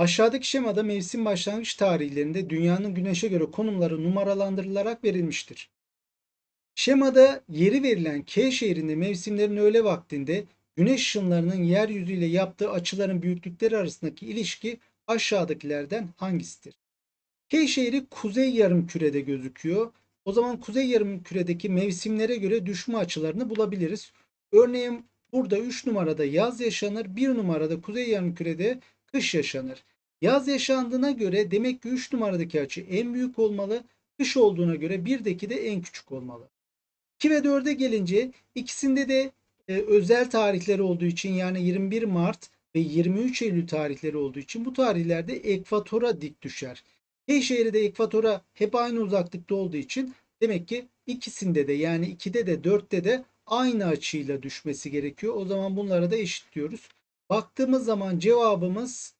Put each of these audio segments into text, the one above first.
Aşağıdaki şemada mevsim başlangıç tarihlerinde dünyanın güneşe göre konumları numaralandırılarak verilmiştir. Şemada yeri verilen K şehrinde mevsimlerin öğle vaktinde güneş ışınlarının yeryüzü ile yaptığı açıların büyüklükleri arasındaki ilişki aşağıdakilerden hangisidir? K şehri kuzey yarım kürede gözüküyor. O zaman kuzey yarım küredeki mevsimlere göre düşme açılarını bulabiliriz. Örneğin burada 3 numarada yaz yaşanır, 1 numarada kuzey yarım kürede kış yaşanır. Yaz yaşandığına göre demek ki 3 numaradaki açı en büyük olmalı. Kış olduğuna göre 1'deki de en küçük olmalı. 2 ve 4'e gelince ikisinde de e, özel tarihleri olduğu için yani 21 Mart ve 23 Eylül tarihleri olduğu için bu tarihlerde ekvatora dik düşer. Keyşehir'i de ekvatora hep aynı uzaklıkta olduğu için demek ki ikisinde de yani 2'de de 4'te de aynı açıyla düşmesi gerekiyor. O zaman bunlara da eşitliyoruz. Baktığımız zaman cevabımız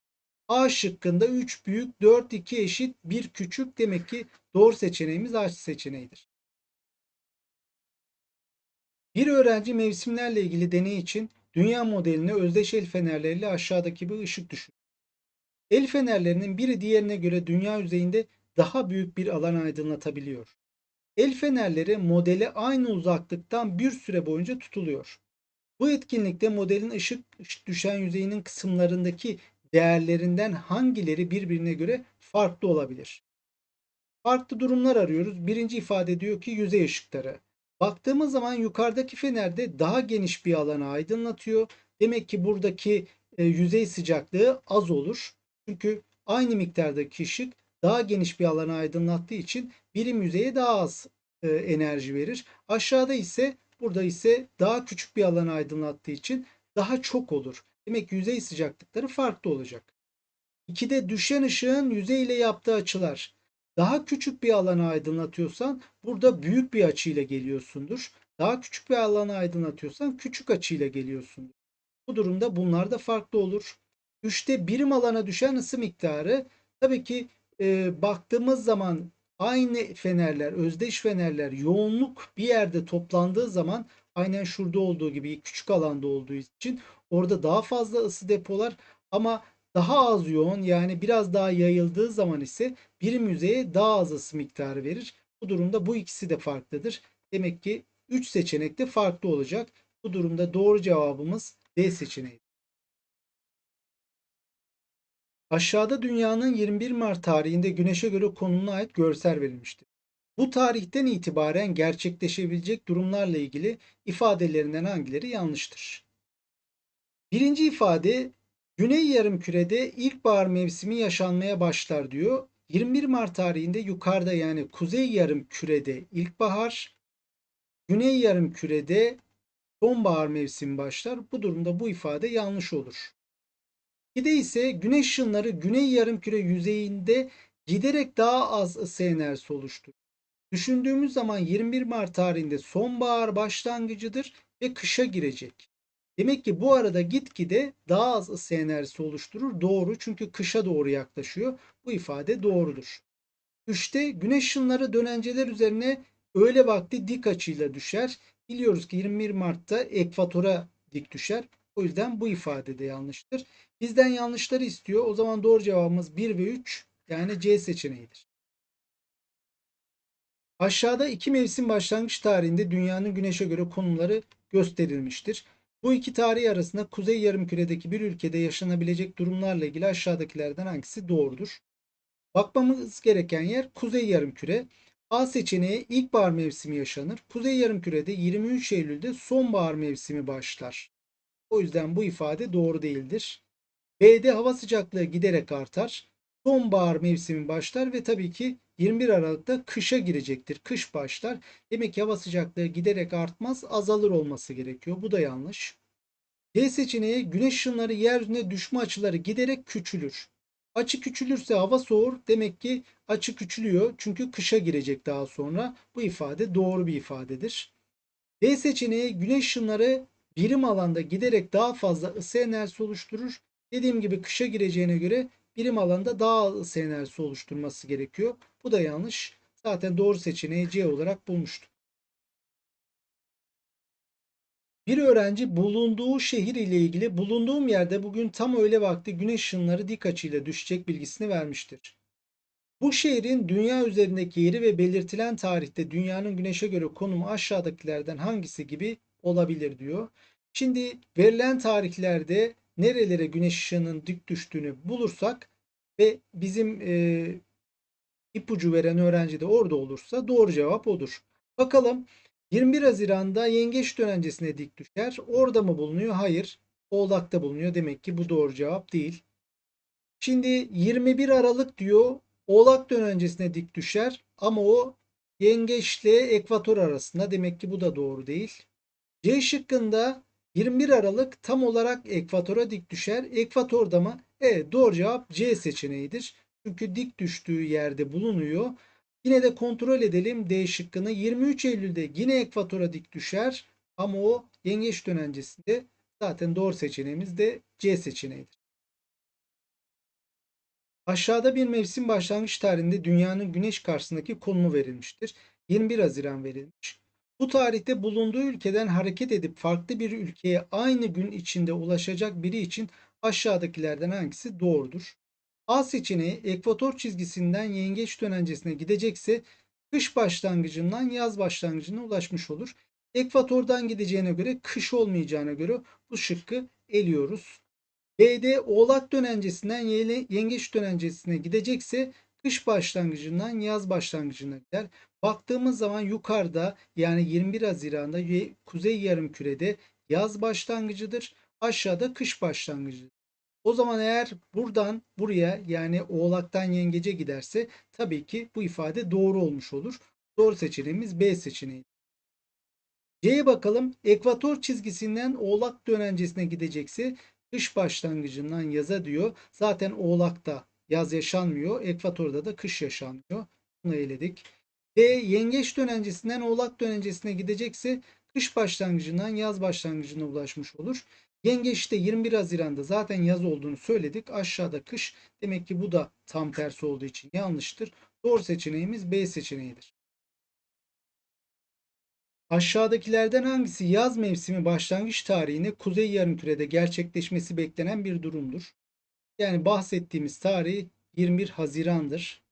A şıkkında 3 büyük 4 2 eşit 1 küçük demek ki doğru seçeneğimiz A seçeneğidir. Bir öğrenci mevsimlerle ilgili deney için dünya modeline özdeş el fenerleriyle aşağıdaki bir ışık düşün. El fenerlerinin biri diğerine göre dünya yüzeyinde daha büyük bir alan aydınlatabiliyor. El fenerleri modele aynı uzaklıktan bir süre boyunca tutuluyor. Bu etkinlikte modelin ışık düşen yüzeyinin kısımlarındaki değerlerinden hangileri birbirine göre farklı olabilir? Farklı durumlar arıyoruz. Birinci ifade diyor ki yüzey ışıkları. Baktığımız zaman yukarıdaki fenerde daha geniş bir alanı aydınlatıyor. Demek ki buradaki e, yüzey sıcaklığı az olur. Çünkü aynı miktardaki ışık daha geniş bir alanı aydınlattığı için birim yüzeye daha az e, enerji verir. Aşağıda ise burada ise daha küçük bir alanı aydınlattığı için daha çok olur. Demek yüzey sıcaklıkları farklı olacak. 2'de düşen ışığın yüzey ile yaptığı açılar. Daha küçük bir alanı aydınlatıyorsan burada büyük bir açıyla geliyorsundur. Daha küçük bir alanı aydınlatıyorsan küçük açıyla geliyorsundur. Bu durumda bunlar da farklı olur. 3'te birim alana düşen ısı miktarı tabii ki e, baktığımız zaman aynı fenerler, özdeş fenerler yoğunluk bir yerde toplandığı zaman aynen şurada olduğu gibi küçük alanda olduğu için Orada daha fazla ısı depolar ama daha az yoğun yani biraz daha yayıldığı zaman ise birim yüzeye daha az ısı miktarı verir. Bu durumda bu ikisi de farklıdır. Demek ki 3 seçenek de farklı olacak. Bu durumda doğru cevabımız D seçeneği. Aşağıda dünyanın 21 Mart tarihinde Güneş'e göre konumuna ait görsel verilmiştir. Bu tarihten itibaren gerçekleşebilecek durumlarla ilgili ifadelerinden hangileri yanlıştır? Birinci ifade Güney yarım yarımkürede ilkbahar mevsimi yaşanmaya başlar diyor. 21 Mart tarihinde yukarıda yani kuzey yarım kürede ilkbahar, güney yarım kürede sonbahar mevsimi başlar. Bu durumda bu ifade yanlış olur. Gide ise güneş ışınları güney yarım küre yüzeyinde giderek daha az ısı enerjisi oluşturur. Düşündüğümüz zaman 21 Mart tarihinde sonbahar başlangıcıdır ve kışa girecek. Demek ki bu arada gitgide daha az ısı enerjisi oluşturur. Doğru çünkü kışa doğru yaklaşıyor. Bu ifade doğrudur. 3'te güneş ışınları dönenceler üzerine öğle vakti dik açıyla düşer. Biliyoruz ki 21 Mart'ta ekvatora dik düşer. O yüzden bu ifade de yanlıştır. Bizden yanlışları istiyor. O zaman doğru cevabımız 1 ve 3 yani C seçeneğidir. Aşağıda iki mevsim başlangıç tarihinde dünyanın güneşe göre konumları gösterilmiştir. Bu iki tarih arasında kuzey yarımküredeki bir ülkede yaşanabilecek durumlarla ilgili aşağıdakilerden hangisi doğrudur? Bakmamız gereken yer kuzey yarımküre. A seçeneği ilkbahar mevsimi yaşanır. Kuzey yarımkürede 23 Eylül'de sonbahar mevsimi başlar. O yüzden bu ifade doğru değildir. B'de hava sıcaklığı giderek artar. Sonbahar mevsimi başlar ve tabii ki 21 Aralık'ta kışa girecektir. Kış başlar. Demek ki hava sıcaklığı giderek artmaz azalır olması gerekiyor. Bu da yanlış. D seçeneği güneş ışınları yerine düşme açıları giderek küçülür. Açı küçülürse hava soğur. Demek ki açı küçülüyor. Çünkü kışa girecek daha sonra. Bu ifade doğru bir ifadedir. D seçeneği güneş ışınları birim alanda giderek daha fazla ısı enerjisi oluşturur. Dediğim gibi kışa gireceğine göre birim alanda daha az enerjisi oluşturması gerekiyor. Bu da yanlış. Zaten doğru seçeneği C olarak bulmuştum. Bir öğrenci bulunduğu şehir ile ilgili bulunduğum yerde bugün tam öğle vakti güneş ışınları dik açıyla düşecek bilgisini vermiştir. Bu şehrin dünya üzerindeki yeri ve belirtilen tarihte dünyanın güneşe göre konumu aşağıdakilerden hangisi gibi olabilir diyor. Şimdi verilen tarihlerde nerelere güneş ışığının dik düştüğünü bulursak ve bizim e, ipucu veren öğrenci de orada olursa doğru cevap odur. Bakalım 21 Haziran'da yengeç dönencesine dik düşer. Orada mı bulunuyor? Hayır. Oğlak'ta bulunuyor. Demek ki bu doğru cevap değil. Şimdi 21 Aralık diyor. Oğlak dönencesine dik düşer ama o yengeçle ekvator arasında. Demek ki bu da doğru değil. C şıkkında 21 Aralık tam olarak ekvatora dik düşer. Ekvatorda mı? E, doğru cevap C seçeneğidir. Çünkü dik düştüğü yerde bulunuyor. Yine de kontrol edelim D şıkkını. 23 Eylül'de yine ekvatora dik düşer. Ama o yengeç dönencesinde zaten doğru seçeneğimiz de C seçeneğidir. Aşağıda bir mevsim başlangıç tarihinde dünyanın güneş karşısındaki konumu verilmiştir. 21 Haziran verilmiş. Bu tarihte bulunduğu ülkeden hareket edip farklı bir ülkeye aynı gün içinde ulaşacak biri için aşağıdakilerden hangisi doğrudur? A seçeneği ekvator çizgisinden yengeç dönencesine gidecekse kış başlangıcından yaz başlangıcına ulaşmış olur. Ekvatordan gideceğine göre kış olmayacağına göre bu şıkkı eliyoruz. B'de oğlak dönencesinden yengeç dönencesine gidecekse kış başlangıcından yaz başlangıcına gider. Baktığımız zaman yukarıda yani 21 Haziran'da kuzey yarım kürede yaz başlangıcıdır. Aşağıda kış başlangıcı. O zaman eğer buradan buraya yani oğlaktan yengece giderse tabii ki bu ifade doğru olmuş olur. Doğru seçeneğimiz B seçeneği. C'ye bakalım. Ekvator çizgisinden oğlak dönencesine gidecekse kış başlangıcından yaza diyor. Zaten oğlakta Yaz yaşanmıyor. Ekvatorda da kış yaşanmıyor. Bunu eledik. D. Yengeç dönencesinden oğlak dönencesine gidecekse kış başlangıcından yaz başlangıcına ulaşmış olur. Yengeç'te 21 Haziran'da zaten yaz olduğunu söyledik. Aşağıda kış. Demek ki bu da tam tersi olduğu için yanlıştır. Doğru seçeneğimiz B seçeneğidir. Aşağıdakilerden hangisi yaz mevsimi başlangıç tarihine kuzey yarımkürede gerçekleşmesi beklenen bir durumdur? Yani bahsettiğimiz tarih 21 Haziran'dır.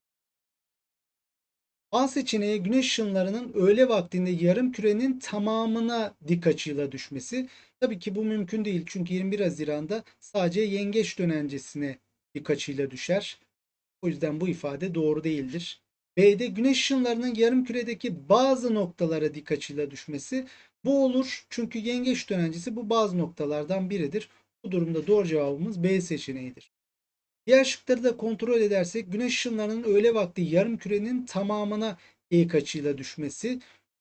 A seçeneği güneş ışınlarının öğle vaktinde yarım kürenin tamamına dik açıyla düşmesi. Tabii ki bu mümkün değil çünkü 21 Haziran'da sadece yengeç dönencesine dik açıyla düşer. O yüzden bu ifade doğru değildir. B'de güneş ışınlarının yarım küredeki bazı noktalara dik açıyla düşmesi. Bu olur çünkü yengeç dönencesi bu bazı noktalardan biridir. Bu durumda doğru cevabımız B seçeneğidir. Diğer şıkları da kontrol edersek güneş ışınlarının öğle vakti yarım kürenin tamamına eğik açıyla düşmesi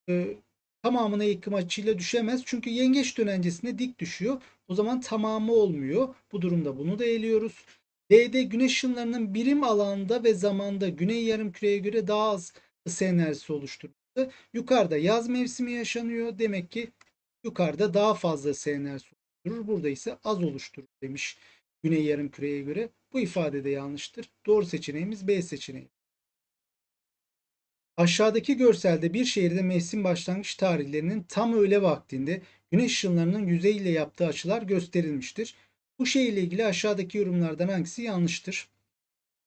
e, tamamına eğik açıyla düşemez. Çünkü yengeç dönencesinde dik düşüyor. O zaman tamamı olmuyor. Bu durumda bunu da eliyoruz. D'de güneş ışınlarının birim alanda ve zamanda güney yarım küreye göre daha az ısı enerjisi oluşturması. Yukarıda yaz mevsimi yaşanıyor. Demek ki yukarıda daha fazla ısı enerjisi oluşturur. Burada ise az oluşturur demiş. Güney yarım küreye göre. Bu ifade de yanlıştır. Doğru seçeneğimiz B seçeneği. Aşağıdaki görselde bir şehirde mevsim başlangıç tarihlerinin tam öğle vaktinde güneş ışınlarının yüzeyiyle yaptığı açılar gösterilmiştir. Bu şehirle ilgili aşağıdaki yorumlardan hangisi yanlıştır?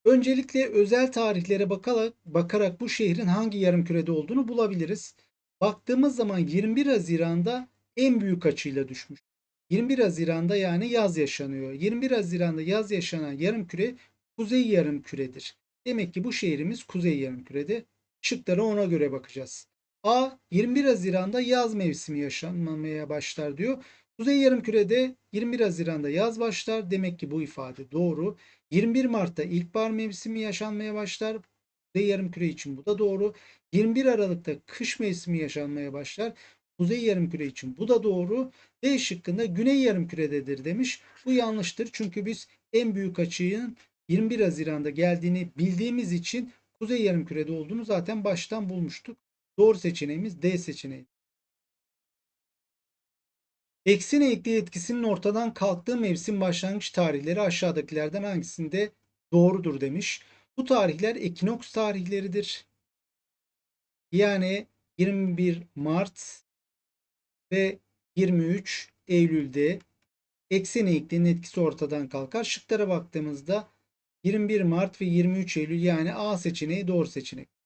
Öncelikle özel tarihlere bakarak, bakarak bu şehrin hangi yarım kürede olduğunu bulabiliriz. Baktığımız zaman 21 Haziran'da en büyük açıyla düşmüş. 21 Haziran'da yani yaz yaşanıyor. 21 Haziran'da yaz yaşanan yarım küre kuzey yarım küredir. Demek ki bu şehrimiz kuzey yarım kürede. Şıklara ona göre bakacağız. A 21 Haziran'da yaz mevsimi yaşanmaya başlar diyor. Kuzey yarım kürede 21 Haziran'da yaz başlar. Demek ki bu ifade doğru. 21 Mart'ta ilkbahar mevsimi yaşanmaya başlar. Kuzey yarım küre için bu da doğru. 21 Aralık'ta kış mevsimi yaşanmaya başlar kuzey yarımküre için bu da doğru. D şıkkında güney yarımkürededir demiş. Bu yanlıştır. Çünkü biz en büyük açığın 21 Haziran'da geldiğini bildiğimiz için kuzey yarımkürede olduğunu zaten baştan bulmuştuk. Doğru seçeneğimiz D seçeneği. Eksin eğikliği etkisinin ortadan kalktığı mevsim başlangıç tarihleri aşağıdakilerden hangisinde doğrudur demiş. Bu tarihler ekinoks tarihleridir. Yani 21 Mart ve 23 Eylül'de eksen eğikliğin etkisi ortadan kalkar. Şıklara baktığımızda 21 Mart ve 23 Eylül yani A seçeneği doğru seçenek.